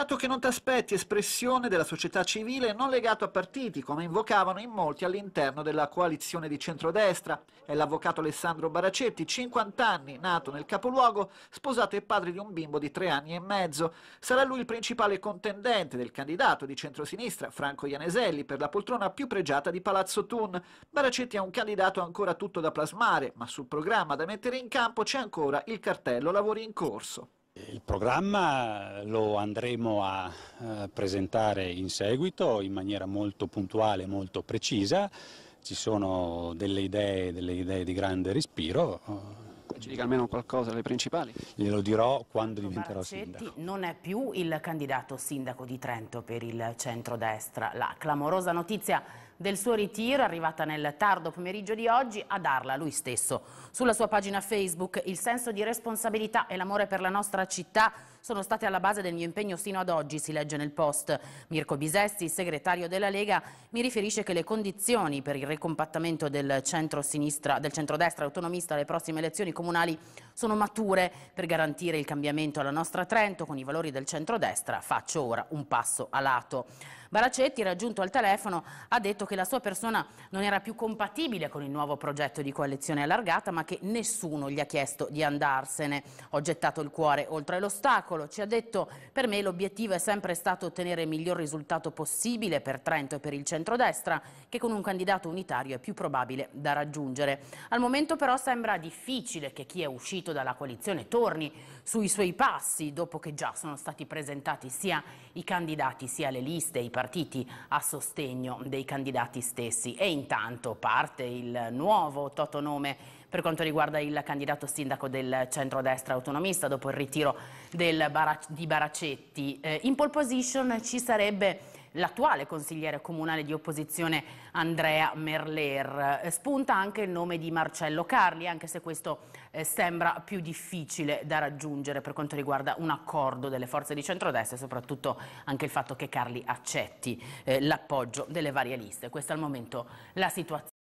dato che non ti aspetti espressione della società civile non legato a partiti, come invocavano in molti all'interno della coalizione di centrodestra. È l'avvocato Alessandro Baracetti, 50 anni, nato nel capoluogo, sposato e padre di un bimbo di tre anni e mezzo. Sarà lui il principale contendente del candidato di centrosinistra Franco Ianeselli per la poltrona più pregiata di Palazzo Thun. Baracetti è un candidato ancora tutto da plasmare, ma sul programma da mettere in campo c'è ancora il cartello lavori in corso. Il programma lo andremo a eh, presentare in seguito in maniera molto puntuale, molto precisa. Ci sono delle idee, delle idee di grande respiro, ci dica almeno qualcosa, le principali. Glielo dirò quando diventerò Marcetti sindaco. non è più il candidato sindaco di Trento per il centrodestra. La clamorosa notizia del suo ritiro arrivata nel tardo pomeriggio di oggi a darla lui stesso. Sulla sua pagina Facebook il senso di responsabilità e l'amore per la nostra città sono state alla base del mio impegno sino ad oggi, si legge nel post. Mirko Bisesti, segretario della Lega, mi riferisce che le condizioni per il ricompattamento del, centro destra centrodestra autonomista alle prossime elezioni comunali sono mature per garantire il cambiamento alla nostra Trento con i valori del centro-destra. Faccio ora un passo a lato. Baracetti, raggiunto al telefono, ha detto che che la sua persona non era più compatibile con il nuovo progetto di coalizione allargata, ma che nessuno gli ha chiesto di andarsene. Ho gettato il cuore oltre l'ostacolo, ci ha detto per me l'obiettivo è sempre stato ottenere il miglior risultato possibile per Trento e per il centrodestra, che con un candidato unitario è più probabile da raggiungere. Al momento però sembra difficile che chi è uscito dalla coalizione torni sui suoi passi, dopo che già sono stati presentati sia i candidati sia le liste, i partiti a sostegno dei candidati candidati stessi. E intanto parte il nuovo totonome per quanto riguarda il candidato sindaco del centrodestra autonomista dopo il ritiro del, di Baracetti. Eh, in pole position ci sarebbe l'attuale consigliere comunale di opposizione Andrea Merler. Eh, spunta anche il nome di Marcello Carli, anche se questo eh, sembra più difficile da raggiungere per quanto riguarda un accordo delle forze di centrodestra e soprattutto anche il fatto che Carli accetti eh, l'appoggio delle varie liste. Questa al momento la situazione.